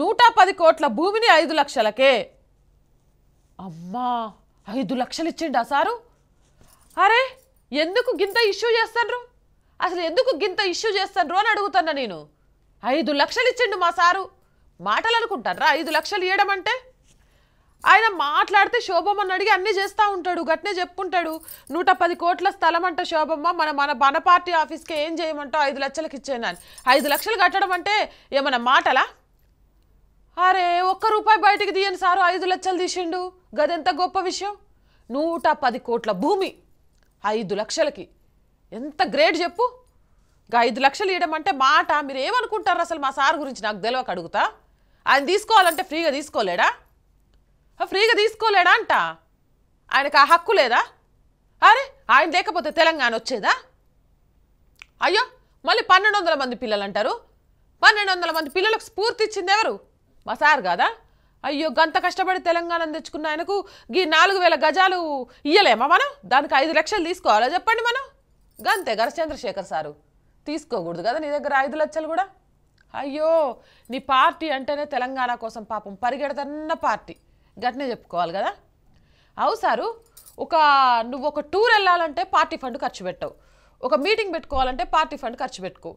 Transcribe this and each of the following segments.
నూట పది కోట్ల భూమిని ఐదు లక్షలకే అమ్మా ఐదు లక్షలు ఆ సారు అరే ఎందుకు గింత ఇష్యూ చేస్తాను అసలు ఎందుకు గింత ఇష్యూ చేస్తాను అని అడుగుతున్నా నేను ఐదు లక్షలు ఇచ్చిండు మా సారు మాటలు అనుకుంటారా ఐదు లక్షలు ఇవ్వడం అంటే ఆయన మాట్లాడితే శోభమ్మని అడిగి అన్నీ చేస్తూ ఉంటాడు గట్నే చెప్పుంటాడు నూట పది కోట్ల స్థలం అంట శోభమ్మ మన మన మన పార్టీ ఆఫీస్కి ఏం చేయమంటావు ఐదు లక్షలకు ఇచ్చేనా ఐదు లక్షలు కట్టడం అంటే ఏమైనా మాటలా అరే ఒక్క రూపాయి బయటికి తీయని సారు ఐదు లక్షలు తీసిండు గదెంత గొప్ప విషయం నూట పది కోట్ల భూమి ఐదు లక్షలకి ఎంత గ్రేట్ చెప్పు ఇంకా ఐదు లక్షలు అంటే మాట మీరు ఏమనుకుంటారు అసలు మా సార్ గురించి నాకు తెలియక అడుగుతా ఆయన తీసుకోవాలంటే ఫ్రీగా తీసుకోలేడా ఫ్రీగా తీసుకోలేడా అంట ఆయనకు ఆ హక్కు లేదా అరే ఆయన లేకపోతే తెలంగాణ వచ్చేదా అయ్యో మళ్ళీ పన్నెండు వందల మంది పిల్లలు అంటారు పన్నెండు వందల మంది పిల్లలకు స్ఫూర్తి ఇచ్చింది ఎవరు మా సార్ కాదా అయ్యో గంత కష్టపడి తెలంగాణ తెచ్చుకున్న ఆయనకు గీ నాలుగు వేల గజాలు ఇయ్యలేమా మనం దానికి ఐదు లక్షలు తీసుకోవాలా చెప్పండి మనం గంతే గర చంద్రశేఖర్ సారు తీసుకోకూడదు కదా నీ దగ్గర ఐదు లక్షలు కూడా అయ్యో నీ పార్టీ అంటేనే తెలంగాణ కోసం పాపం పరిగెడతన్న పార్టీ గట్నే చెప్పుకోవాలి కదా అవు సారు ఒక నువ్వు ఒక టూర్ వెళ్ళాలంటే పార్టీ ఫండ్ ఖర్చు పెట్టవు ఒక మీటింగ్ పెట్టుకోవాలంటే పార్టీ ఫండ్ ఖర్చు పెట్టుకో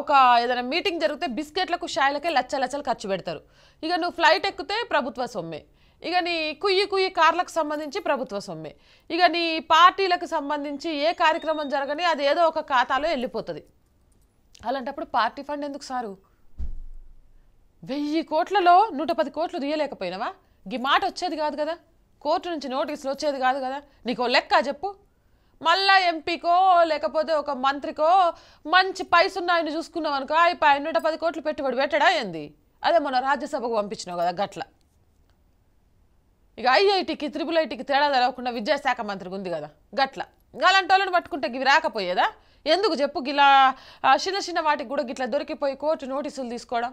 ఒక ఏదైనా మీటింగ్ జరిగితే బిస్కెట్లకు షాయిలకే లచ్చ లచ్చలు ఖర్చు పెడతారు ఇక నువ్వు ఫ్లైట్ ఎక్కితే ప్రభుత్వ సొమ్మే ఇక నీ కుయ్యి కుయ్యి కార్లకు సంబంధించి ప్రభుత్వ సొమ్మే ఇక నీ పార్టీలకు సంబంధించి ఏ కార్యక్రమం జరగని అది ఏదో ఒక ఖాతాలో వెళ్ళిపోతుంది అలాంటప్పుడు పార్టీ ఫండ్ ఎందుకు సారు వెయ్యి కోట్లలో నూట పది కోట్లు తీయలేకపోయినావా ఈ మాట వచ్చేది కాదు కదా కోర్టు నుంచి నోటీసులు వచ్చేది కాదు కదా నీకు లెక్క చెప్పు మళ్ళా ఎంపీకో లేకపోతే ఒక మంత్రికో మంచి పైసున్న ఆయన చూసుకున్నాం అనుకో ఆ పై నూట పది కోట్లు పెట్టుబడి పెట్టడా ఏంది అదే మన రాజ్యసభకు పంపించినావు కదా గట్ల ఇక ఐఐటికి త్రిపుల్ ఐటీకి తేడా తెలవకుండా విద్యాశాఖ మంత్రికి ఉంది కదా గట్ల అలాంటి వాళ్ళని పట్టుకుంటే ఇవి రాకపోయేదా ఎందుకు చెప్పు ఇలా చిన్న చిన్న వాటికి కూడా గిట్లా దొరికిపోయి కోర్టు నోటీసులు తీసుకోవడం